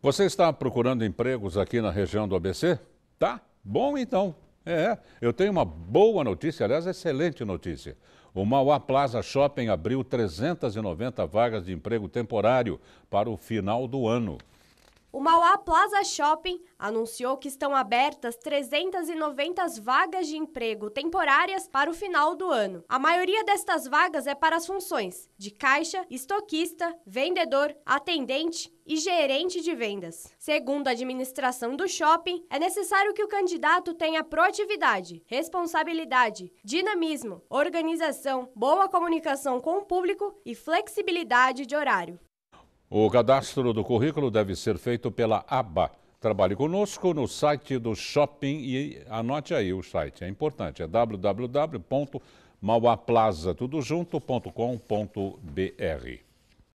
Você está procurando empregos aqui na região do ABC? Tá? Bom então. É, é, eu tenho uma boa notícia, aliás, excelente notícia. O Mauá Plaza Shopping abriu 390 vagas de emprego temporário para o final do ano. O Mauá Plaza Shopping anunciou que estão abertas 390 vagas de emprego temporárias para o final do ano. A maioria destas vagas é para as funções de caixa, estoquista, vendedor, atendente e gerente de vendas. Segundo a administração do shopping, é necessário que o candidato tenha proatividade, responsabilidade, dinamismo, organização, boa comunicação com o público e flexibilidade de horário. O cadastro do currículo deve ser feito pela ABA. Trabalhe conosco no site do shopping e anote aí o site, é importante, é www.mauaplaza.com.br.